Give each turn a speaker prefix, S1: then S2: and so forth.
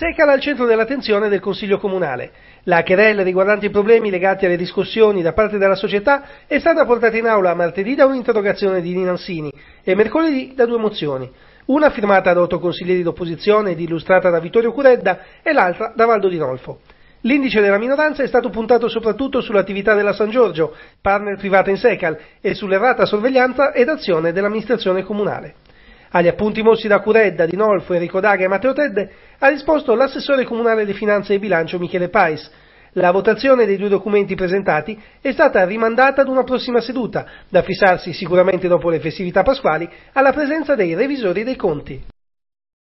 S1: Secala al centro dell'attenzione del Consiglio Comunale. La querella riguardante i problemi legati alle discussioni da parte della società è stata portata in aula martedì da un'interrogazione di Ninanzini e mercoledì da due mozioni. Una firmata da otto consiglieri d'opposizione ed illustrata da Vittorio Curedda e l'altra da Valdo Di Nolfo. L'indice della minoranza è stato puntato soprattutto sull'attività della San Giorgio, partner privata in Secal, e sull'errata sorveglianza ed azione dell'amministrazione comunale. Agli appunti mossi da Curedda, Di Nolfo, Enrico Daga e Matteo Tedde ha risposto l'assessore comunale di finanze e bilancio Michele Pais. La votazione dei due documenti presentati è stata rimandata ad una prossima seduta, da fissarsi sicuramente dopo le festività pasquali, alla presenza dei revisori dei conti.